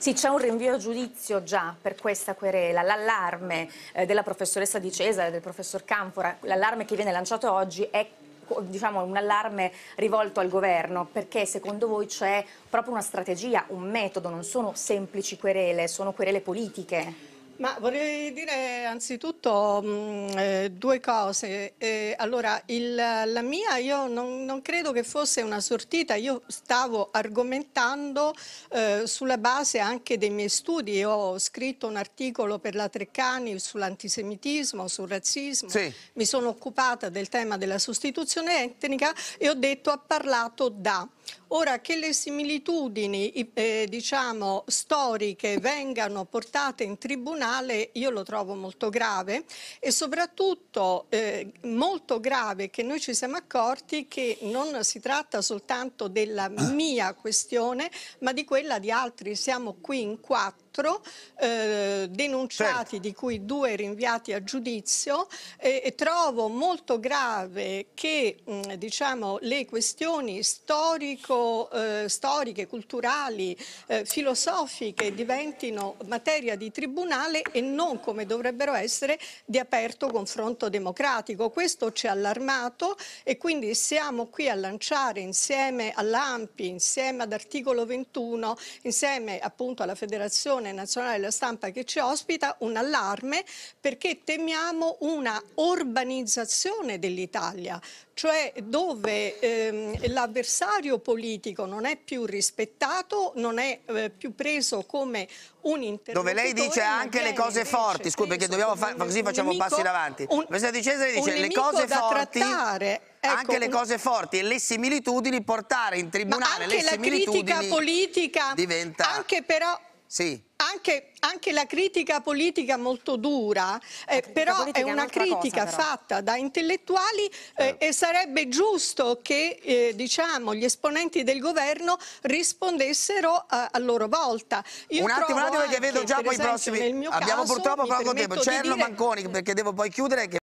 Sì, c'è un rinvio a giudizio già per questa querela. L'allarme eh, della professoressa Di Cesare, del professor Canfora, l'allarme che viene lanciato oggi è diciamo, un allarme rivolto al governo perché secondo voi c'è proprio una strategia, un metodo, non sono semplici querele, sono querele politiche? Ma vorrei dire anzitutto mh, mm, eh, due cose. Eh, allora, il, la mia io non, non, credo che fosse una sortita, io stavo argomentando eh, sulla base anche dei miei studi. Io ho scritto un articolo per la Treccani sull'antisemitismo, sul razzismo, sì. mi sono occupata del tema della sostituzione etnica e ho detto ha parlato da. Ora che le similitudini eh, diciamo, storiche vengano portate in tribunale io lo trovo molto grave e soprattutto eh, molto grave che noi ci siamo accorti che non si tratta soltanto della ah. mia questione ma di quella di altri. Siamo qui in quattro eh, denunciati, certo. di cui due rinviati a giudizio. Eh, e trovo molto grave che mh, mm, diciamo, le questioni storiche politico-storiche, eh, culturali, eh, filosofiche diventino materia di tribunale e non come dovrebbero essere di aperto confronto democratico. Questo ci ha allarmato e quindi siamo qui a lanciare insieme all'AMPI, insieme ad Articolo 21, insieme appunto alla Federazione Nazionale della Stampa che ci ospita, un allarme perché temiamo una urbanizzazione dell'Italia, cioè dove ehm, l'avversario politico non è più rispettato, non è eh, più preso come un interlocutore. Dove lei dice anche le cose forti, scusi perché dobbiamo fa- così facciamo nemico, passi in avanti. Un, Questa di Cesare dice le cose forti... Ecco, anche le cose forti e le similitudini portare in tribunale ma anche le similitudini la critica politica diventa anche però sì anche, anche, la critica politica molto dura, eh, però è una critica cosa, fatta da intellettuali eh, certo. e sarebbe giusto che eh, diciamo, gli esponenti del governo rispondessero a, eh, a loro volta. Io un attimo, un attimo perché vedo già poi i prossimi. Abbiamo purtroppo poco tempo. Cerno di dire... Manconi, perché devo poi chiudere. Che...